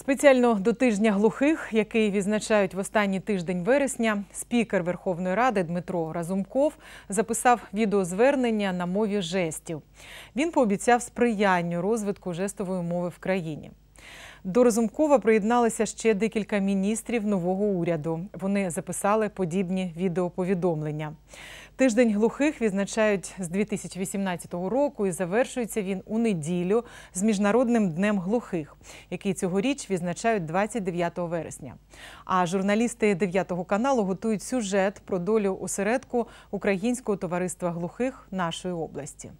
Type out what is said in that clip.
Спеціально до тижня глухих, який відзначають в останній тиждень вересня, спікер Верховної Ради Дмитро Разумков записав відеозвернення на мові жестів. Він пообіцяв сприяння розвитку жестової мови в країні. До Разумкова приєдналися ще декілька міністрів нового уряду. Вони записали подібні відеоповідомлення. Тиждень глухих відзначають з 2018 року і завершується він у неділю з міжнародним днем глухих, який цьогоріч відзначають 29 вересня. А журналісти 9 каналу готують сюжет про долю осередку Українського товариства глухих нашої області.